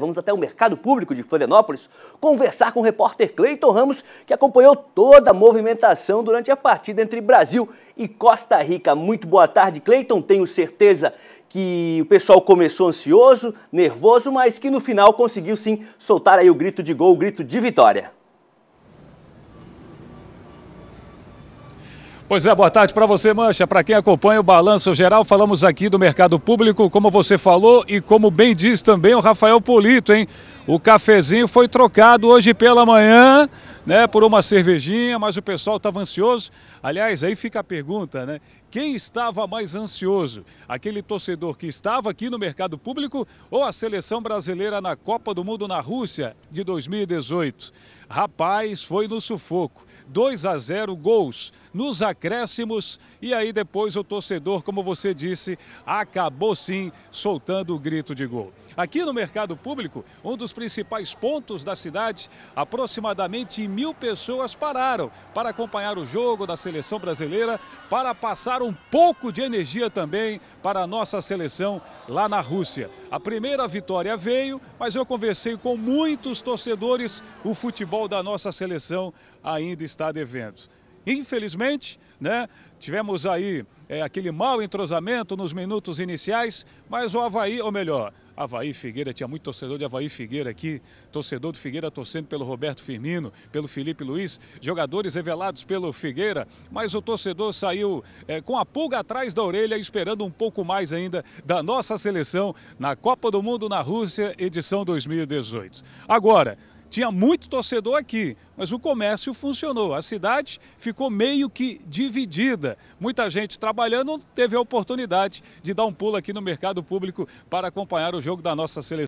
Vamos até o mercado público de Florianópolis conversar com o repórter Cleiton Ramos, que acompanhou toda a movimentação durante a partida entre Brasil e Costa Rica. Muito boa tarde, Cleiton. Tenho certeza que o pessoal começou ansioso, nervoso, mas que no final conseguiu sim soltar aí o grito de gol, o grito de vitória. Pois é, boa tarde para você, Mancha. Para quem acompanha o Balanço Geral, falamos aqui do mercado público, como você falou e como bem diz também o Rafael Polito, hein? O cafezinho foi trocado hoje pela manhã, né, por uma cervejinha, mas o pessoal estava ansioso. Aliás, aí fica a pergunta, né? Quem estava mais ansioso? Aquele torcedor que estava aqui no mercado público ou a seleção brasileira na Copa do Mundo na Rússia de 2018? Rapaz, foi no sufoco. 2 a 0 gols nos acréscimos. E aí depois o torcedor, como você disse, acabou sim soltando o grito de gol. Aqui no mercado público, um dos principais pontos da cidade, aproximadamente mil pessoas pararam para acompanhar o jogo da seleção brasileira, para passar um pouco de energia também para a nossa seleção lá na Rússia. A primeira vitória veio, mas eu conversei com muitos torcedores. O futebol da nossa seleção ainda está devendo. Infelizmente, né, tivemos aí é, aquele mau entrosamento nos minutos iniciais, mas o Havaí, ou melhor, Havaí Figueira, tinha muito torcedor de Havaí Figueira aqui, torcedor do Figueira torcendo pelo Roberto Firmino, pelo Felipe Luiz, jogadores revelados pelo Figueira, mas o torcedor saiu é, com a pulga atrás da orelha, esperando um pouco mais ainda da nossa seleção na Copa do Mundo na Rússia, edição 2018. Agora, tinha muito torcedor aqui, mas o comércio funcionou. A cidade ficou meio que dividida. Muita gente trabalhando teve a oportunidade de dar um pulo aqui no mercado público para acompanhar o jogo da nossa seleção.